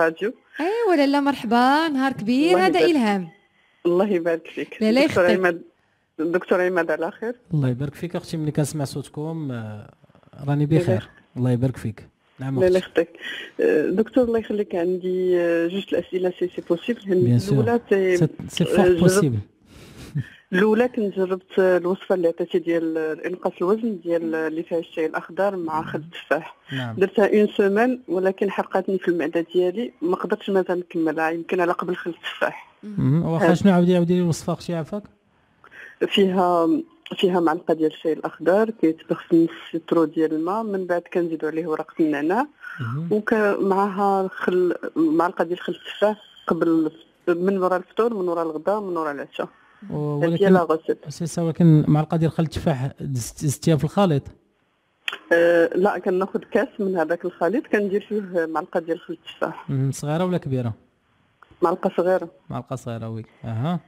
راديو ايوا لالا مرحبا نهار كبير هذا الهام الله يبارك فيك لا لا دكتور عماد دكتور عماد على خير الله يبارك فيك اختي ملي كنسمع صوتكم آه، راني بخير الله يبارك فيك نعم لا يخطيك آه، دكتور الله يخليك عندي آه، جوج الاسئله سي سي بوسيبل الاولى سي فور بوسيبل الاولى كنت جربت الوصفه اللي عطيتي ديال انقاص الوزن ديال اللي فيها الشاي الاخضر مع نعم. خل التفاح نعم. درتها اون سومان ولكن حرقتني في المعده ديالي ما قدرتش مازال نكملها يمكن على قبل خل التفاح واخا آه. شنو عاودي عاودي لي الوصفه اختي عافاك فيها فيها معلقه ديال الشاي الاخضر كيتبخ في نص لترو ديال الماء من بعد كنزيدو عليه ورقه النعناع ومعها خل معلقه ديال خل التفاح قبل من وراء الفطور من وراء الغداء من وراء العشاء ولكن سي ولكن مع القدير خل التفاح دزتيها في الخليط أه لا كناخذ كاس من هذاك الخليط كندير فيه معلقه ديال خل التفاح صغيره ولا كبيره معلقه صغيره معلقه صغيره وي اها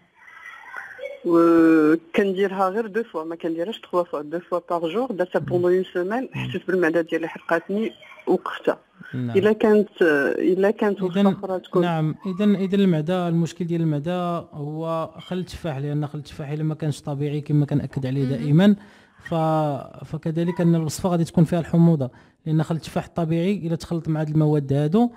وكنديرها غير دو فوا ما كنديرهاش تخوا فوا دو فوا باغ جور درتها بوندو اون سيمين حسيت بالمعده ديالي حرقاتني وقفته نعم. الا كانت الا كانت وفخره تكون نعم اذا اذا المعده المشكل ديال المعده هو خل التفاح لان خل التفاح الا ما كانش طبيعي كما كناكد عليه دائما ف... فكذلك ان الوصفه غادي تكون فيها الحموضه لان خل التفاح الطبيعي الا تخلط مع هاد المواد هادو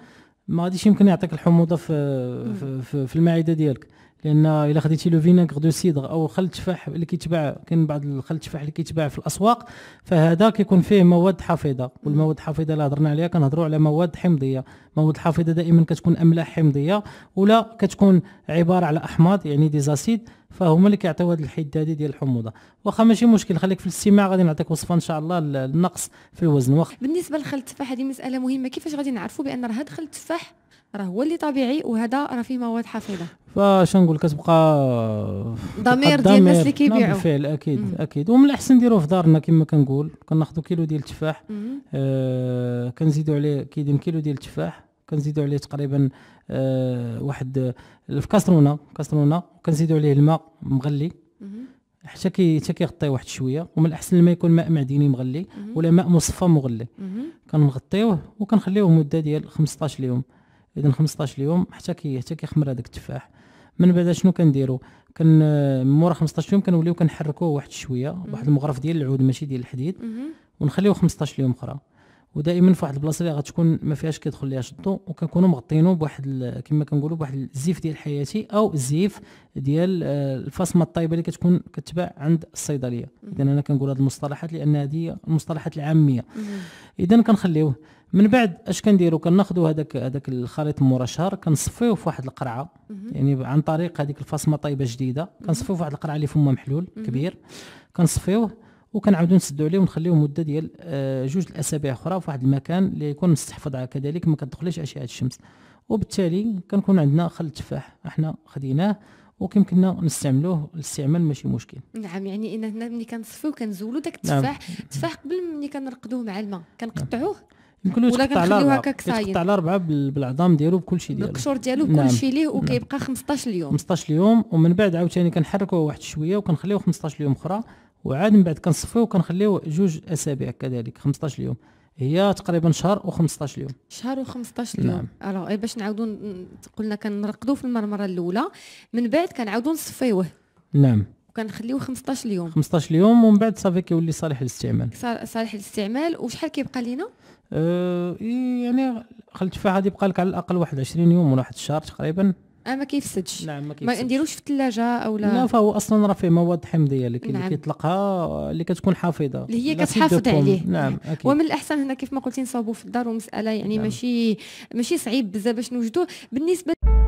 ما غاديش يمكن يعطيك الحموضه في في, في المعده ديالك لان الا خديتي لو فينيغ دو سيدر او خل التفاح اللي كيتباع كاين بعض الخل التفاح اللي كيتباع في الاسواق فهذا كيكون فيه مواد حافظه والمواد الحافظه اللي هضرنا عليها كنهضروا على مواد حمضيه مواد حافظه دائما كتكون املاح حمضيه ولا كتكون عباره على احماض يعني دي زاسيد فهما اللي كيعطيو هذه الحده هذه ديال الحموضه واخا ماشي مشكل خليك في الاستماع غادي نعطيك وصفه ان شاء الله للنقص في الوزن وخ... بالنسبه لخل التفاح هذه مساله مهمه كيفاش غادي نعرفوا بان راه هذا خل التفاح راه هو اللي طبيعي وهذا راه فيه مواد حافظه فاش نقول كتبقى ضمير ديال الناس نعم، اللي كيبيعوا بالفعل اكيد مم. اكيد ومن الاحسن نديروه في دارنا كما كنقول كناخذ كيلو ديال التفاح آه كنزيدوا عليه كيدين كيلو ديال التفاح كنزيدوا عليه تقريبا آه واحد آه، في كاسترونه كاسرونه كنزيدوا عليه الماء مغلي حتى كي حتى كيغطي واحد شويه ومن الاحسن الماء يكون ماء معدني مغلي ولا ماء مصفى مغلي كنغطيوه وكنخليوه مده ديال 15 يوم اذا 15 يوم حتى كي حتى كيخمر هذاك التفاح من بعد شنو كنديروا كن مورا 15 يوم كنوليو كنحركوه واحد شويه واحد المغرف ديال العود ماشي ديال الحديد ونخليوه 15 يوم اخرى ودائما في واحد البلاصه اللي غتكون ما فيهاش كيدخل ليها الضوء وكنكونوا مغطينو بواحد كما كنقولوا بواحد الزيف ديال حياتي او الزيف ديال آه، الفصمه الطيبه اللي كتكون كتباع عند الصيدليه اذا انا كنقول هذه المصطلحات لان هذه المصطلحات العاميه اذا كنخليوه من بعد اش كنديروا كناخذوا هذاك هذاك الخليط شهر كنصفيوه في واحد القرعه يعني عن طريق هذيك الفصمه طيبه جديده كنصفيوه في واحد القرعه اللي فمها محلول كبير كنصفيوه وكنعاودو نسدو عليه ونخليوه مده ديال آه، جوج الاسابيع اخرى في واحد المكان اللي يكون مستحفظ على كذلك ما كتدخلش اشعه الشمس وبالتالي كنكون عندنا خل التفاح احنا خديناه وكيمكننا نستعملوه الاستعمال ماشي مشكل نعم يعني انا هنا ملي كنصفيو كنزولو داك نعم. التفاح التفاح نعم. قبل ملي كنرقدوه مع الماء كنقطعوه يمكن يتقطع على اربعه كنقطع على اربعه بالعظام ديالو بكل شيء ديالو بالقشور ديالو نعم. بكل شيء ليه وكيبقى 15 يوم 15 يوم ومن بعد عاوتاني كنحركوه واحد شويه وكنخليوه 15 يوم اخرى وعاد من بعد كنصفيو وكنخليوه جوج اسابيع كذلك 15 يوم هي تقريبا شهر و15 يوم شهر و15 يوم نعم الوغ إيه، باش نعاودو قلنا كنرقدو في المرمره الاولى من بعد كنعاودو نصفيوه نعم وكنخليوه 15 يوم 15 يوم ومن بعد صافي كيولي صالح للاستعمال صالح للاستعمال وشحال كيبقى لينا أه يعني خلت فيها غادي يبقى لك على الاقل واحد 20 يوم ولا واحد الشهر تقريبا اه ما كيفسدش نعم ما كيفسدش ما نديروش في الثلاجه اولا لا فهو اصلا راه فيه مواد حمضيه اللي نعم. كيطلقها اللي كتكون حافظه اللي هي كتحافظ عليه نعم أكيد. ومن الاحسن هنا كيف ما قلتي نصاوبوا في الدار ومساله يعني نعم. ماشي ماشي صعيب بزاف باش نوجدوه بالنسبه